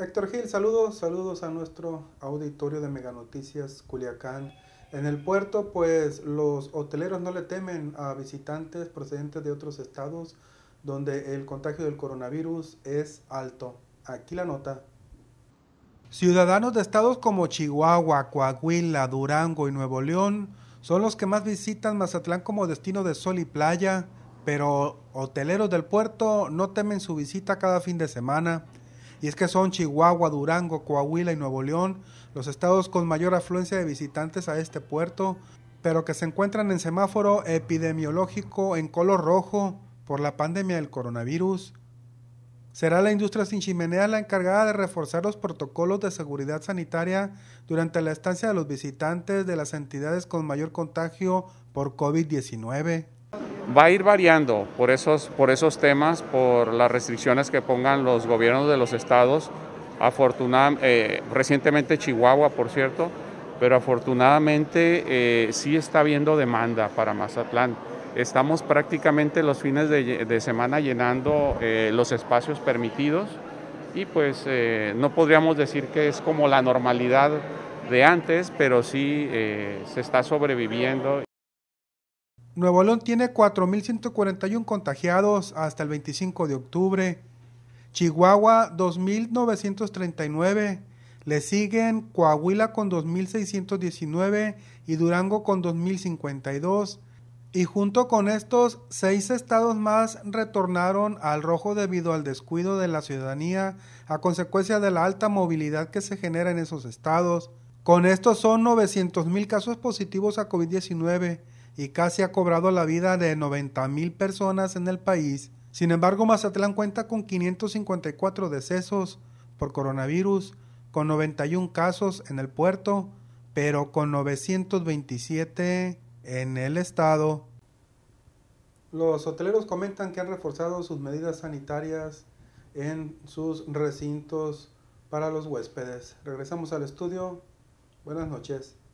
Héctor Gil, saludos, saludos a nuestro auditorio de Mega Noticias Culiacán. En el puerto, pues los hoteleros no le temen a visitantes procedentes de otros estados donde el contagio del coronavirus es alto. Aquí la nota. Ciudadanos de estados como Chihuahua, Coahuila, Durango y Nuevo León son los que más visitan Mazatlán como destino de sol y playa, pero hoteleros del puerto no temen su visita cada fin de semana. Y es que son Chihuahua, Durango, Coahuila y Nuevo León los estados con mayor afluencia de visitantes a este puerto, pero que se encuentran en semáforo epidemiológico en color rojo por la pandemia del coronavirus. Será la industria sin chimenea la encargada de reforzar los protocolos de seguridad sanitaria durante la estancia de los visitantes de las entidades con mayor contagio por COVID-19 va a ir variando por esos, por esos temas, por las restricciones que pongan los gobiernos de los estados. Afortunadamente, eh, recientemente Chihuahua, por cierto, pero afortunadamente eh, sí está habiendo demanda para Mazatlán. Estamos prácticamente los fines de, semana llenando eh, los espacios permitidos y pues no podríamos decir que es como la normalidad de antes, pero sí se está sobreviviendo. Nuevo León tiene 4.141 contagiados hasta el 25 de octubre. Chihuahua 2.939. Le siguen Coahuila con 2.619 y Durango con 2.052. Y junto con estos, seis estados más retornaron al rojo debido al descuido de la ciudadanía a consecuencia de la alta movilidad que se genera en esos estados. Con estos son 900.000 casos positivos a COVID-19 y casi ha cobrado la vida de 90 mil personas en el país. Sin embargo, Mazatlán cuenta con 554 decesos por coronavirus, con 91 casos en el puerto, pero con 927 en el estado. Los hoteleros comentan que han reforzado sus medidas sanitarias en sus recintos para los huéspedes. Regresamos al estudio. Buenas noches.